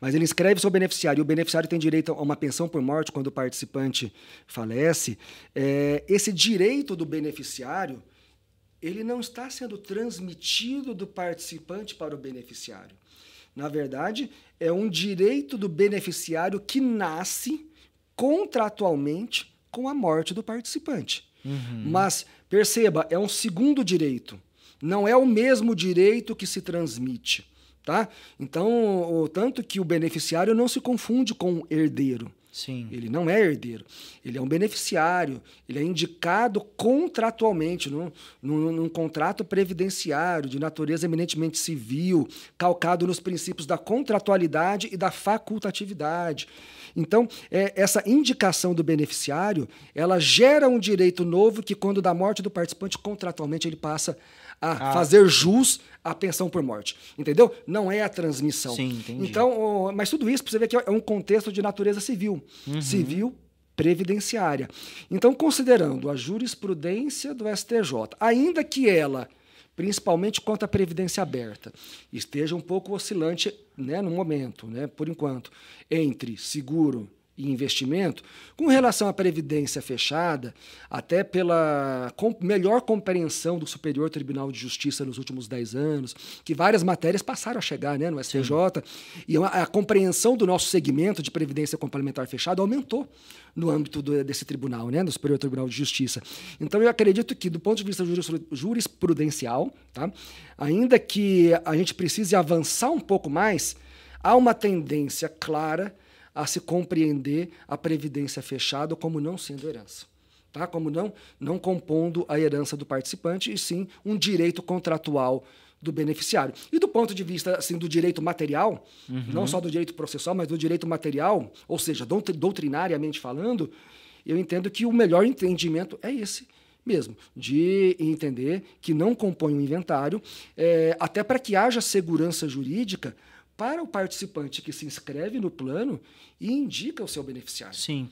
Mas ele escreve seu beneficiário, e o beneficiário tem direito a uma pensão por morte quando o participante falece. É, esse direito do beneficiário, ele não está sendo transmitido do participante para o beneficiário. Na verdade, é um direito do beneficiário que nasce contratualmente com a morte do participante. Uhum. Mas, perceba, é um segundo direito. Não é o mesmo direito que se transmite tá? Então, o, tanto que o beneficiário não se confunde com herdeiro. Sim. Ele não é herdeiro, ele é um beneficiário, ele é indicado contratualmente, num, num, num, contrato previdenciário de natureza eminentemente civil, calcado nos princípios da contratualidade e da facultatividade. Então, é, essa indicação do beneficiário, ela gera um direito novo que, quando da morte do participante, contratualmente ele passa a ah. fazer jus à pensão por morte. Entendeu? Não é a transmissão. Sim, entendi. Então, mas tudo isso, você ver que é um contexto de natureza civil. Uhum. Civil previdenciária. Então, considerando a jurisprudência do STJ, ainda que ela, principalmente quanto à previdência aberta, esteja um pouco oscilante né, no momento, né, por enquanto, entre seguro e investimento, com relação à previdência fechada, até pela melhor compreensão do Superior Tribunal de Justiça nos últimos 10 anos, que várias matérias passaram a chegar né, no STJ, e a, a, compreensão do nosso segmento de previdência complementar fechada aumentou no âmbito do, desse tribunal, né, do Superior Tribunal de Justiça. Então, eu acredito que, do ponto de vista jurisprudencial, tá, ainda que a gente precise avançar um pouco mais, há uma tendência clara a se compreender a previdência fechada como não sendo herança. Tá? Como não, não compondo a herança do participante, e sim um direito contratual do beneficiário. E do ponto de vista assim, do direito material, uhum. não só do direito processual, mas do direito material, ou seja, doutrinariamente falando, eu entendo que o melhor entendimento é esse mesmo, de entender que não compõe um inventário, é, até para que haja segurança jurídica para o participante que se inscreve no plano e indica o seu beneficiário. Sim.